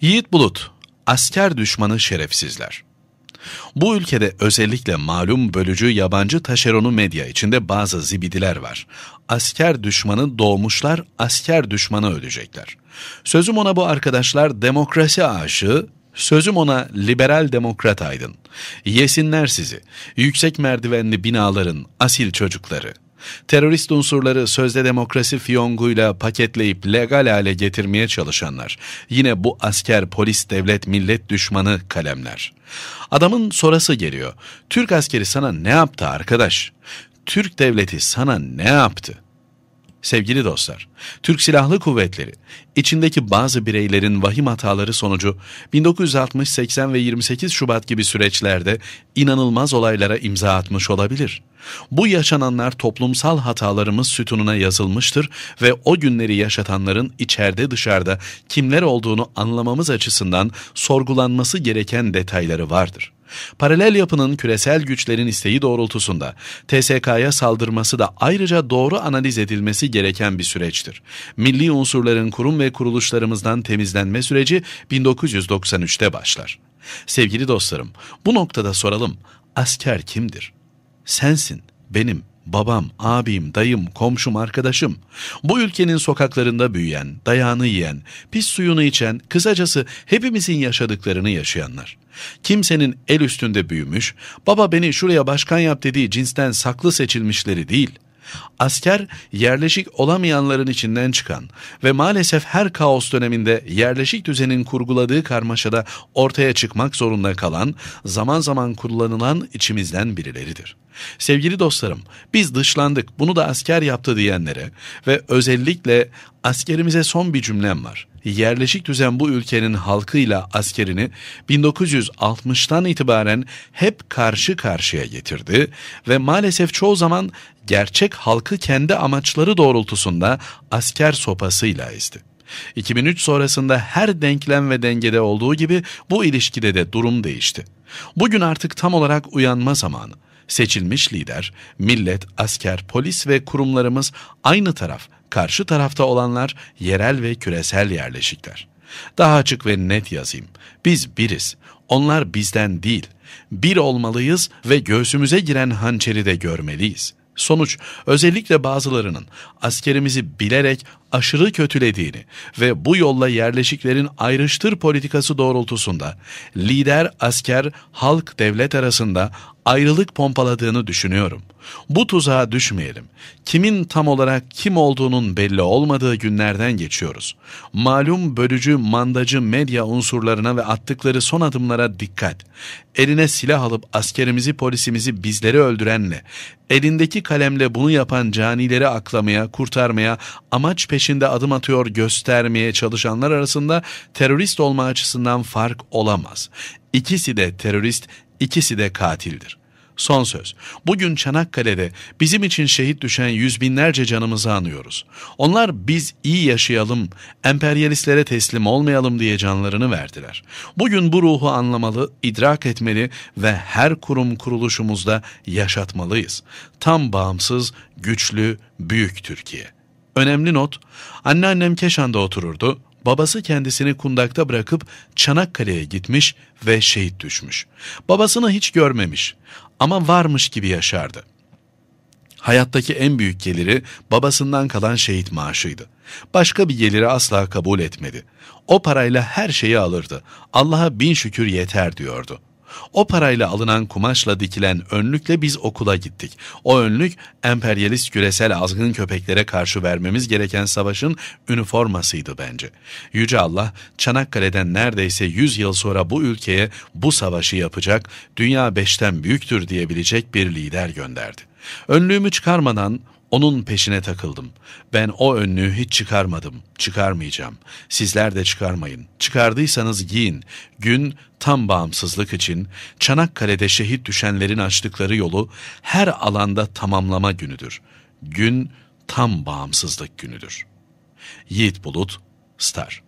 Yiğit Bulut, asker düşmanı şerefsizler. Bu ülkede özellikle malum bölücü yabancı taşeronu medya içinde bazı zibidiler var. Asker düşmanı doğmuşlar, asker düşmanı ölecekler. Sözüm ona bu arkadaşlar demokrasi aşığı, sözüm ona liberal demokrat aydın. Yesinler sizi, yüksek merdivenli binaların asil çocukları.'' Terörist unsurları sözde demokrasi fiyonguyla paketleyip legal hale getirmeye çalışanlar. Yine bu asker, polis, devlet, millet düşmanı kalemler. Adamın sorası geliyor. Türk askeri sana ne yaptı arkadaş? Türk devleti sana ne yaptı?'' Sevgili dostlar, Türk Silahlı Kuvvetleri, içindeki bazı bireylerin vahim hataları sonucu 1960, 80 ve 28 Şubat gibi süreçlerde inanılmaz olaylara imza atmış olabilir. Bu yaşananlar toplumsal hatalarımız sütununa yazılmıştır ve o günleri yaşatanların içeride dışarıda kimler olduğunu anlamamız açısından sorgulanması gereken detayları vardır. Paralel yapının küresel güçlerin isteği doğrultusunda TSK'ya saldırması da ayrıca doğru analiz edilmesi gereken bir süreçtir. Milli unsurların kurum ve kuruluşlarımızdan temizlenme süreci 1993'te başlar. Sevgili dostlarım, bu noktada soralım, asker kimdir? sensin, benim, babam, abim, dayım, komşum, arkadaşım. Bu ülkenin sokaklarında büyüyen, dayağını yiyen, pis suyunu içen, kısacası hepimizin yaşadıklarını yaşayanlar. Kimsenin el üstünde büyümüş, baba beni şuraya başkan yap dediği cinsten saklı seçilmişleri değil.'' Asker yerleşik olamayanların içinden çıkan ve maalesef her kaos döneminde yerleşik düzenin kurguladığı karmaşada ortaya çıkmak zorunda kalan, zaman zaman kullanılan içimizden birileridir. Sevgili dostlarım, biz dışlandık, bunu da asker yaptı diyenlere ve özellikle Askerimize son bir cümlem var. Yerleşik düzen bu ülkenin halkıyla askerini 1960'tan itibaren hep karşı karşıya getirdi ve maalesef çoğu zaman gerçek halkı kendi amaçları doğrultusunda asker sopasıyla ezdi. 2003 sonrasında her denklem ve dengede olduğu gibi bu ilişkide de durum değişti. Bugün artık tam olarak uyanma zamanı. Seçilmiş lider, millet, asker, polis ve kurumlarımız aynı taraf, Karşı tarafta olanlar yerel ve küresel yerleşikler. Daha açık ve net yazayım. Biz biriz. Onlar bizden değil. Bir olmalıyız ve göğsümüze giren hançeri de görmeliyiz. Sonuç özellikle bazılarının askerimizi bilerek aşırı kötülediğini ve bu yolla yerleşiklerin ayrıştır politikası doğrultusunda lider, asker, halk, devlet arasında ayrılık pompaladığını düşünüyorum. Bu tuzağa düşmeyelim. Kimin tam olarak kim olduğunun belli olmadığı günlerden geçiyoruz. Malum bölücü, mandacı medya unsurlarına ve attıkları son adımlara dikkat. Eline silah alıp askerimizi, polisimizi bizleri öldürenle, elindeki kalemle bunu yapan canileri aklamaya, kurtarmaya, amaç peşinde peşinde adım atıyor göstermeye çalışanlar arasında terörist olma açısından fark olamaz. İkisi de terörist, ikisi de katildir. Son söz. Bugün Çanakkale'de bizim için şehit düşen yüz binlerce canımızı anıyoruz. Onlar biz iyi yaşayalım, emperyalistlere teslim olmayalım diye canlarını verdiler. Bugün bu ruhu anlamalı, idrak etmeli ve her kurum kuruluşumuzda yaşatmalıyız. Tam bağımsız, güçlü, büyük Türkiye. Önemli not, anneannem Keşan'da otururdu, babası kendisini kundakta bırakıp Çanakkale'ye gitmiş ve şehit düşmüş. Babasını hiç görmemiş ama varmış gibi yaşardı. Hayattaki en büyük geliri babasından kalan şehit maaşıydı. Başka bir geliri asla kabul etmedi. O parayla her şeyi alırdı. Allah'a bin şükür yeter diyordu. O parayla alınan kumaşla dikilen önlükle biz okula gittik. O önlük emperyalist küresel azgın köpeklere karşı vermemiz gereken savaşın üniformasıydı bence. Yüce Allah Çanakkale'den neredeyse 100 yıl sonra bu ülkeye bu savaşı yapacak, dünya beşten büyüktür diyebilecek bir lider gönderdi. Önlüğümü çıkarmadan onun peşine takıldım. Ben o önlüğü hiç çıkarmadım. Çıkarmayacağım. Sizler de çıkarmayın. Çıkardıysanız giyin. Gün tam bağımsızlık için Çanakkale'de şehit düşenlerin açtıkları yolu her alanda tamamlama günüdür. Gün tam bağımsızlık günüdür. Yiğit Bulut, Star